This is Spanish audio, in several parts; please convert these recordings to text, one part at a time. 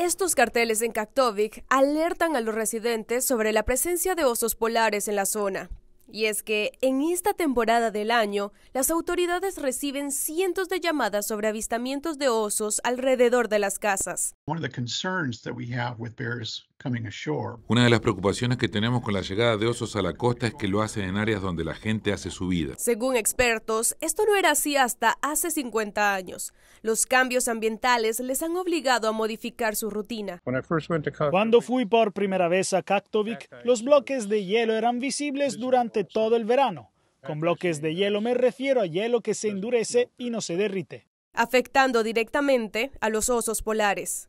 Estos carteles en Kaktovik alertan a los residentes sobre la presencia de osos polares en la zona. Y es que en esta temporada del año, las autoridades reciben cientos de llamadas sobre avistamientos de osos alrededor de las casas. Una de las preocupaciones que tenemos con la llegada de osos a la costa es que lo hacen en áreas donde la gente hace su vida. Según expertos, esto no era así hasta hace 50 años. Los cambios ambientales les han obligado a modificar su rutina. Cuando fui por primera vez a Kaktovik, los bloques de hielo eran visibles durante todo el verano. Con bloques de hielo me refiero a hielo que se endurece y no se derrite afectando directamente a los osos polares.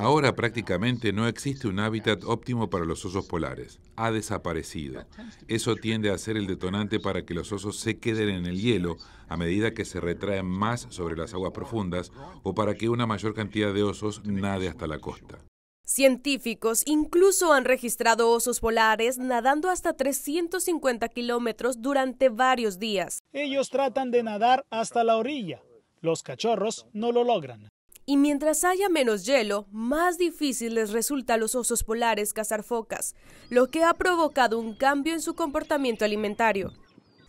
Ahora prácticamente no existe un hábitat óptimo para los osos polares. Ha desaparecido. Eso tiende a ser el detonante para que los osos se queden en el hielo a medida que se retraen más sobre las aguas profundas o para que una mayor cantidad de osos nade hasta la costa. Científicos incluso han registrado osos polares nadando hasta 350 kilómetros durante varios días. Ellos tratan de nadar hasta la orilla. Los cachorros no lo logran y mientras haya menos hielo, más difícil les resulta a los osos polares cazar focas, lo que ha provocado un cambio en su comportamiento alimentario.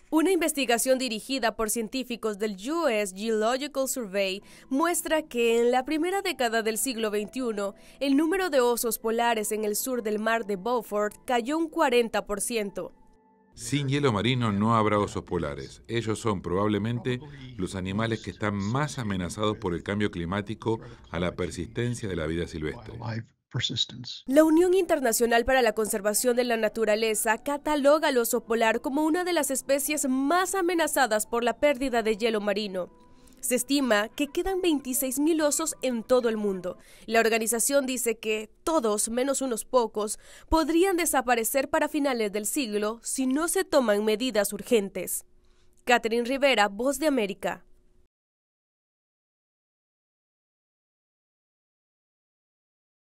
Una investigación dirigida por científicos del US Geological Survey muestra que en la primera década del siglo XXI, el número de osos polares en el sur del mar de Beaufort cayó un 40%. Sin hielo marino no habrá osos polares. Ellos son probablemente los animales que están más amenazados por el cambio climático a la persistencia de la vida silvestre. La Unión Internacional para la Conservación de la Naturaleza cataloga al oso polar como una de las especies más amenazadas por la pérdida de hielo marino. Se estima que quedan 26.000 osos en todo el mundo. La organización dice que todos, menos unos pocos, podrían desaparecer para finales del siglo si no se toman medidas urgentes. Catherine Rivera, Voz de América.